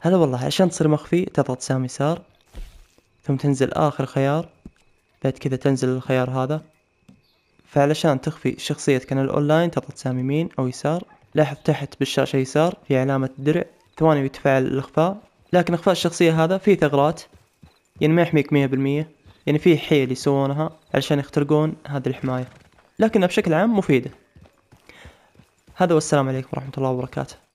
هلا والله عشان تصير مخفي تضغط سام يسار ثم تنزل آخر خيار بعد كذا تنزل الخيار هذا فعلشان تخفي شخصية كنال الاونلاين تضغط سام يمين أو يسار لاحظ تحت بالشاشة يسار في علامة درع ثواني بتفعل الإخفاء لكن إخفاء الشخصية هذا فيه ثغرات يعني ما يحميك مية بالمية يعني فيه حيل يسوونها علشان يخترقون هذه الحماية لكنها بشكل عام مفيدة هذا والسلام عليكم ورحمة الله وبركاته